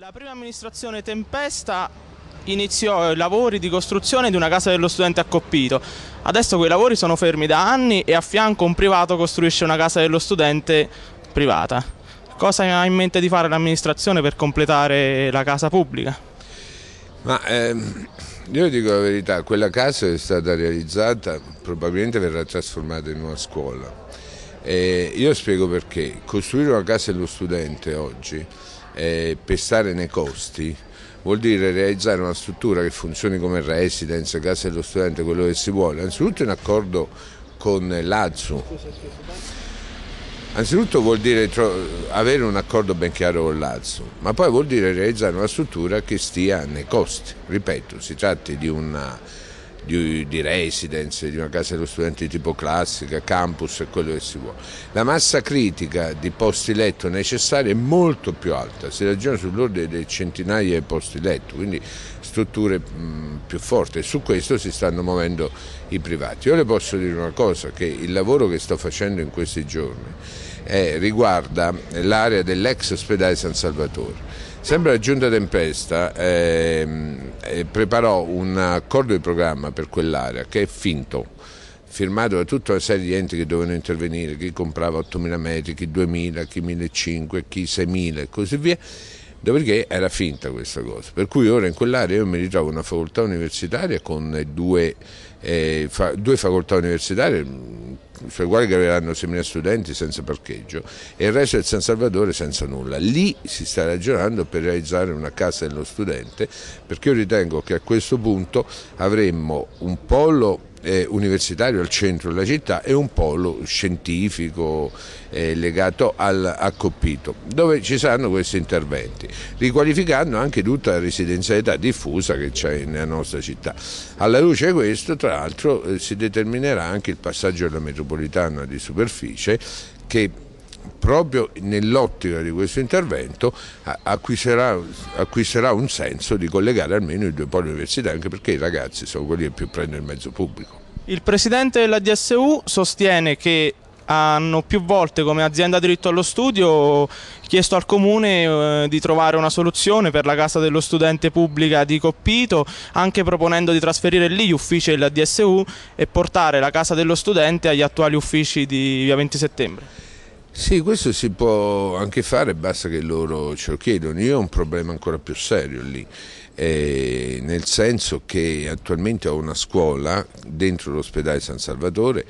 La prima amministrazione Tempesta iniziò i eh, lavori di costruzione di una casa dello studente accoppito. Adesso quei lavori sono fermi da anni e a fianco un privato costruisce una casa dello studente privata. Cosa ha in mente di fare l'amministrazione per completare la casa pubblica? Ma ehm, io dico la verità, quella casa è stata realizzata, probabilmente verrà trasformata in una scuola eh, io spiego perché costruire una casa dello studente oggi eh, per stare nei costi vuol dire realizzare una struttura che funzioni come residence, casa dello studente, quello che si vuole. Anzitutto in accordo con l'AZU. Anzitutto vuol dire avere un accordo ben chiaro con l'Azzo, ma poi vuol dire realizzare una struttura che stia nei costi. Ripeto, si tratti di una di, di, residence, di una casa dello studente di tipo classica, campus e quello che si vuole. La massa critica di posti letto necessari è molto più alta, si ragiona sull'ordine delle centinaia di posti letto, quindi strutture mh, più forti e su questo si stanno muovendo i privati. Io le posso dire una cosa, che il lavoro che sto facendo in questi giorni è, eh, riguarda l'area dell'ex ospedale San Salvatore. Sembra la giunta tempesta, ehm, eh, preparò un accordo di programma per quell'area che è finto, firmato da tutta una serie di enti che dovevano intervenire, chi comprava 8.000 metri, chi 2.000, chi 1.500, chi 6.000 e così via Dopodiché era finta questa cosa, per cui ora in quell'area io mi ritrovo una facoltà universitaria con due, eh, fa, due facoltà universitarie mm, sulle quali graveranno 6.000 studenti senza parcheggio e il resto del San Salvatore senza nulla. Lì si sta ragionando per realizzare una casa dello studente perché io ritengo che a questo punto avremmo un polo eh, universitario al centro della città e un polo scientifico eh, legato al accoppito, dove ci saranno questi interventi, riqualificando anche tutta la residenzialità diffusa che c'è nella nostra città. Alla luce di questo, tra l'altro, eh, si determinerà anche il passaggio della metropolitana di superficie che proprio nell'ottica di questo intervento acquisterà, acquisterà, un senso di collegare almeno i due poli universitari anche perché i ragazzi sono quelli che più prendono il mezzo pubblico. Il presidente della DSU sostiene che hanno più volte come azienda diritto allo studio chiesto al comune eh, di trovare una soluzione per la casa dello studente pubblica di Coppito, anche proponendo di trasferire lì gli uffici della DSU e portare la casa dello studente agli attuali uffici di via 20 settembre. Sì, questo si può anche fare, basta che loro ce lo chiedano. Io ho un problema ancora più serio lì, eh, nel senso che attualmente ho una scuola dentro l'ospedale San Salvatore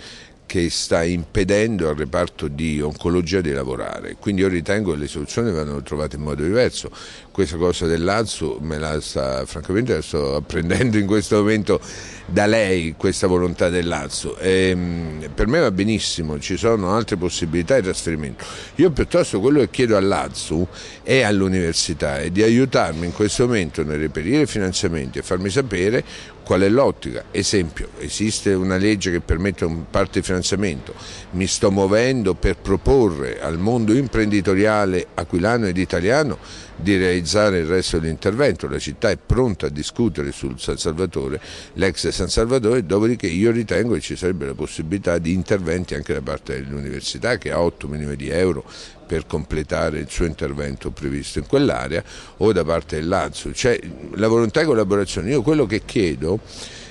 che sta impedendo al reparto di oncologia di lavorare. Quindi io ritengo che le soluzioni vanno trovate in modo diverso. Questa cosa del dell'Azzo me la sta, francamente la sto apprendendo in questo momento da lei, questa volontà del dell'Azzo. Ehm, per me va benissimo, ci sono altre possibilità di trasferimento. Io piuttosto quello che chiedo al all'Azzo e all'università è di aiutarmi in questo momento nel reperire finanziamenti e farmi sapere qual è l'ottica. Esempio, esiste una legge che permette a un parte finanziamento finanziamento. Mi sto muovendo per proporre al mondo imprenditoriale aquilano ed italiano di realizzare il resto dell'intervento. La città è pronta a discutere sul San Salvatore, l'ex San Salvatore, dopodiché io ritengo che ci sarebbe la possibilità di interventi anche da parte dell'università che ha 8 milioni di euro per completare il suo intervento previsto in quell'area o da parte dell'Azzo. C'è la volontà di collaborazione. Io quello che chiedo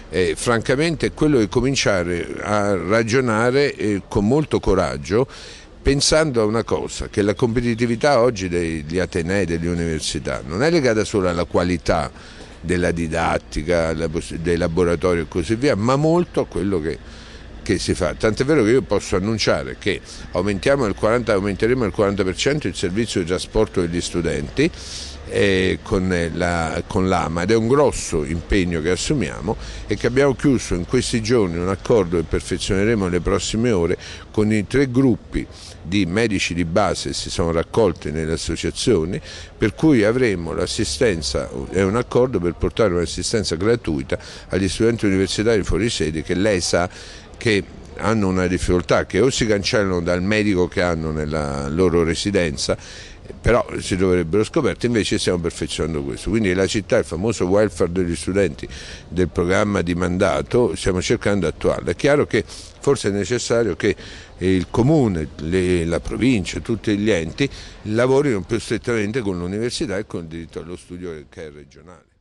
eh, francamente è quello di cominciare a ragionare eh, con molto coraggio pensando a una cosa, che la competitività oggi degli Atenei, delle università, non è legata solo alla qualità della didattica, dei laboratori e così via, ma molto a quello che, che si fa. Tant'è vero che io posso annunciare che il 40, aumenteremo il 40% il servizio di trasporto degli studenti eh, con, la, con l'AMA ed è un grosso impegno che assumiamo e che abbiamo chiuso in questi giorni un accordo che perfezioneremo nelle prossime ore con i tre gruppi di medici di base che si sono raccolti nelle associazioni per cui avremo l'assistenza, è un accordo per portare un'assistenza gratuita agli studenti universitari fuori sede che lei sa che hanno una difficoltà che o si cancellano dal medico che hanno nella loro residenza però si dovrebbero scoperte, invece stiamo perfezionando questo. Quindi la città, il famoso welfare degli studenti del programma di mandato, stiamo cercando di attuarlo. È chiaro che forse è necessario che il comune, le, la provincia, tutti gli enti lavorino più strettamente con l'università e con il diritto allo studio che è regionale.